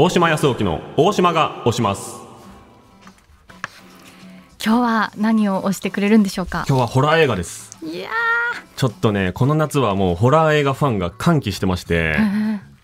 大島康沖の大島が押します今日は何を押してくれるんでしょうか今日はホラー映画ですいやちょっとねこの夏はもうホラー映画ファンが歓喜してまして、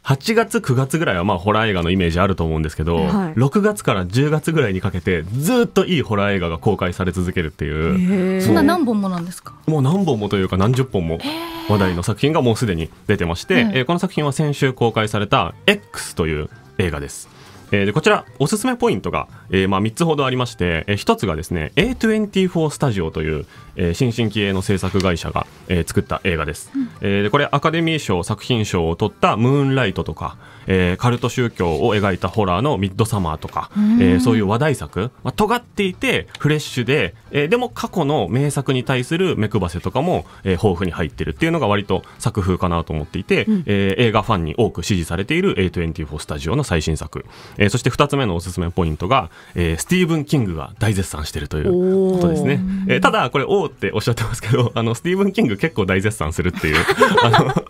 8月9月ぐらいはまあホラー映画のイメージあると思うんですけど、はい、6月から10月ぐらいにかけてずっといいホラー映画が公開され続けるっていうそんな何本もなんですかもう何本もというか何十本も話題の作品がもうすでに出てまして、えー、この作品は先週公開された X という映画ですえー、こちら、おすすめポイントが、えー、まあ、3つほどありまして、えー、1つがですね、A24 スタジオという、えー、新進気鋭の制作会社が、えー、作った映画です、うん、えー、これ、アカデミー賞作品賞を取ったムーンライトとか、えー、カルト宗教を描いたホラーのミッドサマーとか、えー、そういう話題作、まあ、尖っていて、フレッシュで、えー、でも過去の名作に対する目配せとかも、えー、豊富に入ってるっていうのが割と作風かなと思っていて、うん、えー、映画ファンに多く支持されている A24 スタジオの最新作、えー、そして2つ目のおすすめポイントが、えー、スティーブン・キングが大絶賛しているということですね、えー、ただこれ「おお」っておっしゃってますけど あのスティーブン・キング結構大絶賛するっていう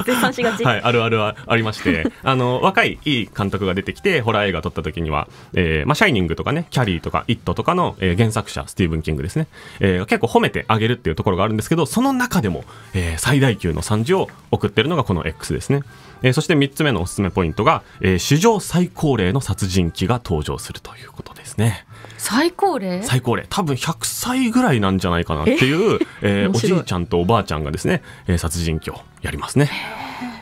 絶賛しがち、はい、あるあるはありましてあの若いいい監督が出てきてホラー映画を撮った時には「えーまあ、シャイニング」とかね「キャリー」とか「イット!」とかの、えー、原作者スティーブン・キングですね、えー、結構褒めてあげるっていうところがあるんですけどその中でも、えー、最大級の賛辞を送ってるのがこの X ですね、えー、そして3つ目のおすすめポイントが、えー、史上最高齢の殺人人機が登場するということですね。最高齢最高齢多分100歳ぐらいなんじゃないかなっていうえ、えー、おじいちゃんとおばあちゃんがですね、え殺人鬼をやりますね。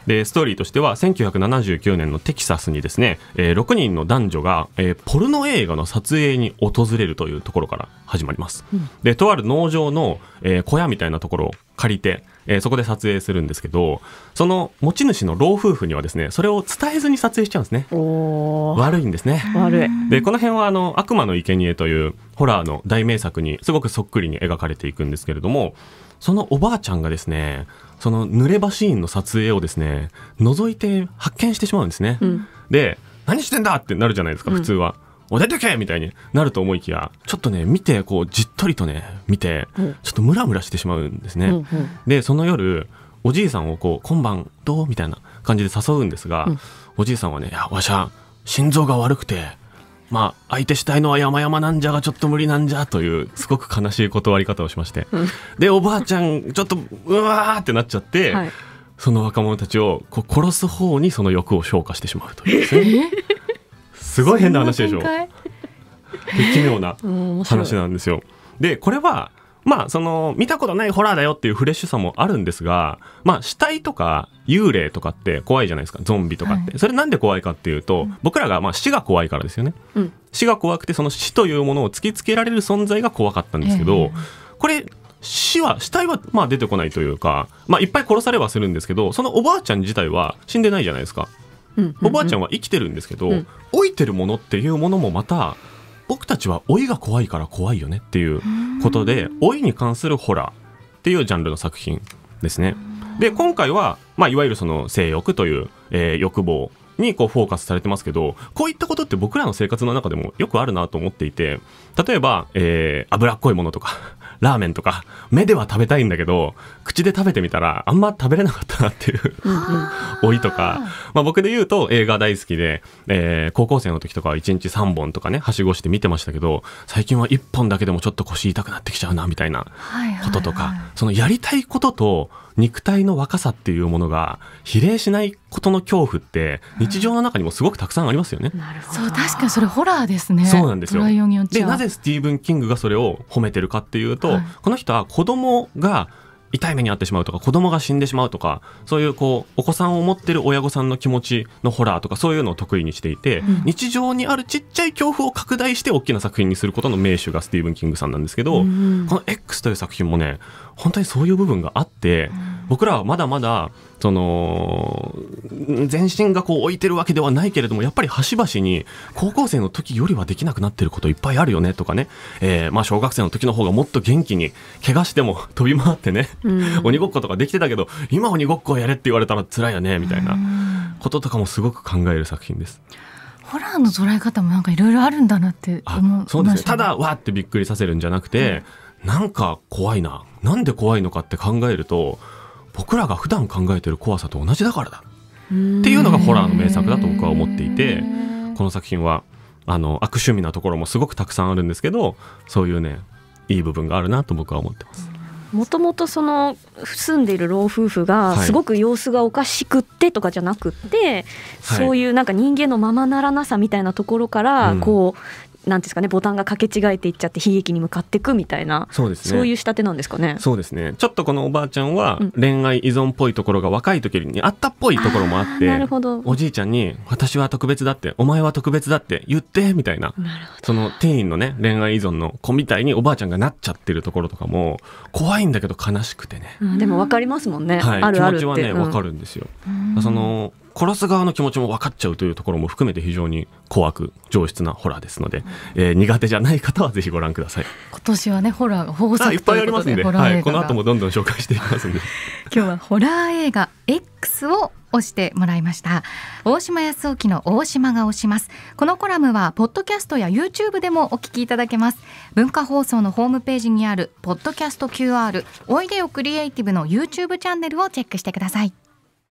でストーリーとしては1979年のテキサスにですね、えー、6人の男女が、えー、ポルノ映画の撮影に訪れるというところから始まります、うん、でとある農場の、えー、小屋みたいなところを借りてえー、そこで撮影するんですけどその持ち主の老夫婦にはですねそれを伝えずに撮影しちゃうんですね悪いんですね悪いでこの辺はあの「悪魔の生贄というホラーの大名作にすごくそっくりに描かれていくんですけれどもそのおばあちゃんがですねその濡れ場シーンの撮影をですね覗いて発見してしまうんですね、うん、で何してんだってなるじゃないですか普通は、うんお出てけみたいになると思いきや、ちょっとね、見て、こう、じっとりとね、見て、ちょっとムラムラしてしまうんですね。うんうん、で、その夜、おじいさんをこう、今晩どうみたいな感じで誘うんですが、うん、おじいさんはね、いや、わしゃ、心臓が悪くて、まあ、相手したいのは山々なんじゃがちょっと無理なんじゃというすごく悲しい断り方をしまして、うん、でおばあちゃんちょっとうわーってなっちゃって、はい、その若者たちをこう殺す方にその欲を消化してしまうというですね。すごい変な話でしょ奇妙な話なんですよでこれはまあその見たことないホラーだよっていうフレッシュさもあるんですがまあ死体とか幽霊とかって怖いじゃないですかゾンビとかって、はい、それなんで怖いかっていうと、うん、僕らがまあ死が怖いからですよね、うん、死が怖くてその死というものを突きつけられる存在が怖かったんですけど、これ死は死体はまあ出てこないというか、まあ、いっぱい殺されはするんですけどそのおばあちゃん自体は死んでないじゃないですかおばあちゃんは生きてるんですけど、うん、老いてるものっていうものもまた僕たちは老いが怖いから怖いよねっていうことで老いに関するホラーっていうジャンルの作品ですね。で今回は、まあ、いわゆるその性欲という、えー、欲望にこうフォーカスされてますけど、こういったことって僕らの生活の中でもよくあるなと思っていて、例えば、えー、脂っこいものとか、ラーメンとか、目では食べたいんだけど、口で食べてみたら、あんま食べれなかったなっていう老 いとか、まあ僕で言うと映画大好きで、えー、高校生の時とかは1日3本とかね、はしごして見てましたけど、最近は1本だけでもちょっと腰痛くなってきちゃうな、みたいなこととか、はいはいはい、そのやりたいことと、肉体の若さっていうものが比例しないことの恐怖って日常の中にもすごくたくさんありますよね。そう確かにそれホラーですね。そうなんですよ。でなぜスティーブン・キングがそれを褒めてるかっていうと、はい、この人は子供が痛い目に遭ってしまうとか子供が死んでしまうとかそういうこうお子さんを持ってる親御さんの気持ちのホラーとかそういうのを得意にしていて、うん、日常にあるちっちゃい恐怖を拡大して大きな作品にすることの名手がスティーブン・キングさんなんですけど、うん、この「X」という作品もね本当にそういう部分があって、僕らはまだまだその全身がこう置いてるわけではないけれどもやっぱり端々に高校生の時よりはできなくなってることいっぱいあるよねとかね、えー、まあ小学生の時の方がもっと元気に怪我しても 飛び回ってね、うん、鬼ごっことかできてたけど今鬼ごっこやれって言われたら辛いよねみたいなこととかもすごく考える作品です。ホラーの捉え方もなんかいろいろあるんだなって思そうですね。ただわーってびっくりさせるんじゃなくて、うん、なんか怖いな。なんで怖いのかって考えると、僕らが普段考えてる怖さと同じだからだっていうのがホラーの名作だと僕は思っていてこの作品はあの悪趣味なところもすごくたくさんあるんですけどそういうねいい部分があるなと僕は思ってます。もともとその住んでいる老夫婦がすごく様子がおかしくってとかじゃなくって、はい、そういうなんか人間のままならなさみたいなところからこうなんですかねボタンが掛け違えていっちゃって悲劇に向かっていくみたいなそうです、ね、そういう仕立てなんですかねそうですねちょっとこのおばあちゃんは恋愛依存っぽいところが若い時にあったっぽいところもあってなるほどおじいちゃんに「私は特別だってお前は特別だって言って」みたいなその店員のね恋愛依存の子みたいにおばあちゃんがなっちゃってるところとかも怖いんだけど悲しくてね、うん、でも分かりますもんね、はい、あるある気持ちはね分かるんですよ、その殺す側の気持ちも分かっちゃうというところも含めて非常に怖く上質なホラーですので、えー、苦手じゃない方はぜひご覧ください今年はねホラーが豊作いっぱいありますんで、はい、この後もどんどん紹介していきますんで今日はホラー映画 X を押してもらいました大島康沖の大島が押しますこのコラムはポッドキャストや YouTube でもお聞きいただけます文化放送のホームページにあるポッドキャスト QR おいでよクリエイティブの YouTube チャンネルをチェックしてください